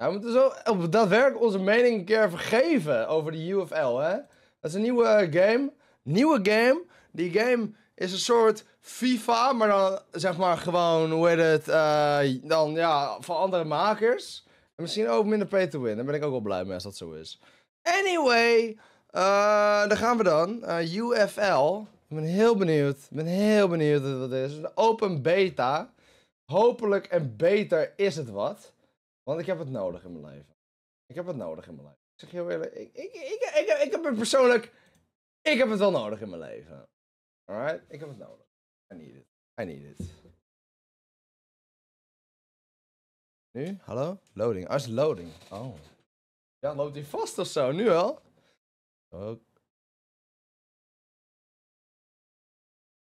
Ja, we moeten zo op daadwerkelijk onze mening een keer vergeven over de UFL, hè? Dat is een nieuwe eh, game. Nieuwe game. Die game is een soort FIFA, maar dan zeg maar gewoon, hoe heet het, uh, dan ja, van andere makers. En misschien ook minder pay to win. Daar ben ik ook wel blij mee als dat zo is. Anyway, eh, daar gaan we dan. UFL. Ik ben heel benieuwd. Ik ben heel benieuwd wat het is. Een open beta. Hopelijk en beter is het wat. Want ik heb het nodig in mijn leven. Ik heb het nodig in mijn leven. Ik zeg je heel eerlijk, ik, ik, ik, ik, ik heb het persoonlijk, ik heb het wel nodig in mijn leven. Alright? Ik heb het nodig. I need it. I need it. Nu? Hallo? Loading. Ah, is loading. Oh. Ja, loopt hij vast of zo? Nu wel? Oké.